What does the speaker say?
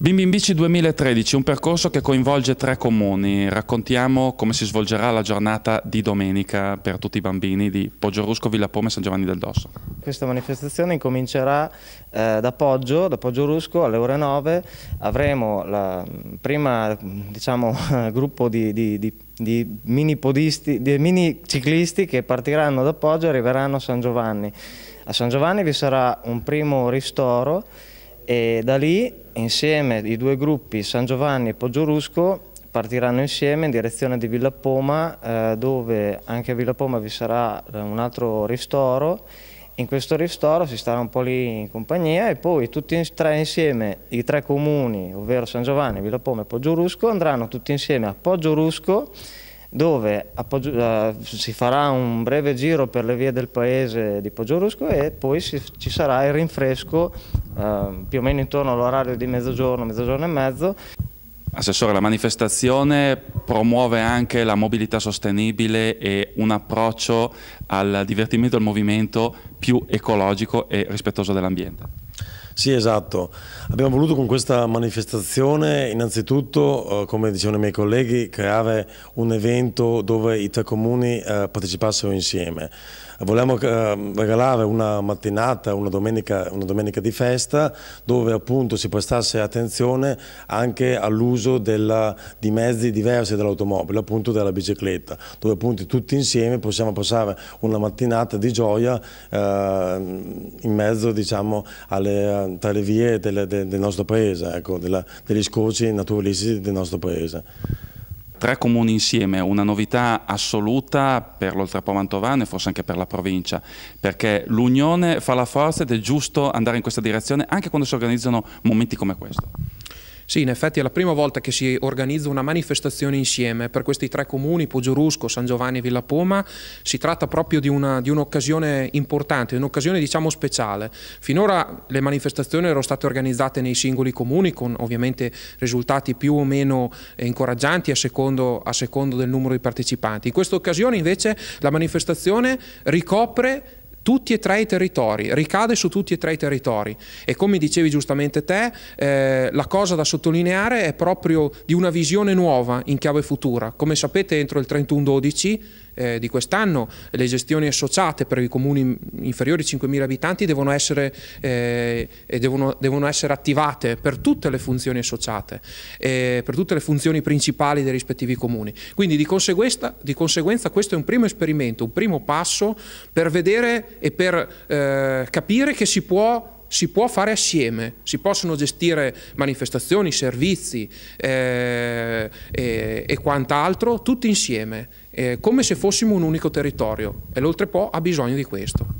Bimbi in Bici 2013, un percorso che coinvolge tre comuni. Raccontiamo come si svolgerà la giornata di domenica per tutti i bambini di Poggiorusco, Pome e San Giovanni del Dosso. Questa manifestazione comincerà eh, da Poggio, da Poggiorusco alle ore 9. Avremo il primo diciamo, gruppo di, di, di di mini, podisti, di mini, ciclisti che partiranno da Poggio e arriveranno a San Giovanni. A San Giovanni vi sarà un primo ristoro e da lì insieme i due gruppi San Giovanni e Poggiorusco partiranno insieme in direzione di Villa Poma eh, dove anche a Villa Poma vi sarà eh, un altro ristoro in questo ristoro si starà un po' lì in compagnia e poi tutti e tre insieme i tre comuni ovvero San Giovanni, Villa Poma e Poggiorusco andranno tutti insieme a Poggiorusco dove a Poggio, si farà un breve giro per le vie del paese di Poggiorusco e poi si, ci sarà il rinfresco eh, più o meno intorno all'orario di mezzogiorno, mezzogiorno e mezzo. Assessore, la manifestazione promuove anche la mobilità sostenibile e un approccio al divertimento e al movimento più ecologico e rispettoso dell'ambiente. Sì, esatto. Abbiamo voluto con questa manifestazione innanzitutto, eh, come dicevano i miei colleghi, creare un evento dove i tre comuni eh, partecipassero insieme volevamo eh, regalare una mattinata, una domenica, una domenica di festa dove appunto si prestasse attenzione anche all'uso di mezzi diversi dell'automobile, appunto della bicicletta, dove appunto tutti insieme possiamo passare una mattinata di gioia eh, in mezzo diciamo alle, tra le vie delle, del, del nostro paese, ecco, della, degli scorci naturalistici del nostro paese tre comuni insieme, una novità assoluta per l'Oltrepo Mantovano e forse anche per la provincia, perché l'unione fa la forza ed è giusto andare in questa direzione anche quando si organizzano momenti come questo. Sì, in effetti è la prima volta che si organizza una manifestazione insieme per questi tre comuni, Poggiorusco, San Giovanni e Villa Poma. Si tratta proprio di, un'occasione importante, un'occasione diciamo speciale. Finora le manifestazioni erano state organizzate nei singoli comuni con ovviamente risultati più o meno incoraggianti a secondo, a secondo del numero di partecipanti. In questa occasione invece la manifestazione ricopre tutti e tre i territori, ricade su tutti e tre i territori e come dicevi giustamente te, eh, la cosa da sottolineare è proprio di una visione nuova in chiave futura. Come sapete entro il 31-12 eh, di quest'anno le gestioni associate per i comuni inferiori ai 5.000 abitanti devono essere, eh, devono, devono essere, attivate per tutte le funzioni associate, eh, per tutte le funzioni principali dei rispettivi comuni. Quindi di conseguenza, di conseguenza questo è un primo esperimento, un primo passo per vedere e per eh, capire che si può si può fare assieme, si possono gestire manifestazioni, servizi eh, e, e quant'altro tutti insieme eh, come se fossimo un unico territorio e l'Oltrepo ha bisogno di questo.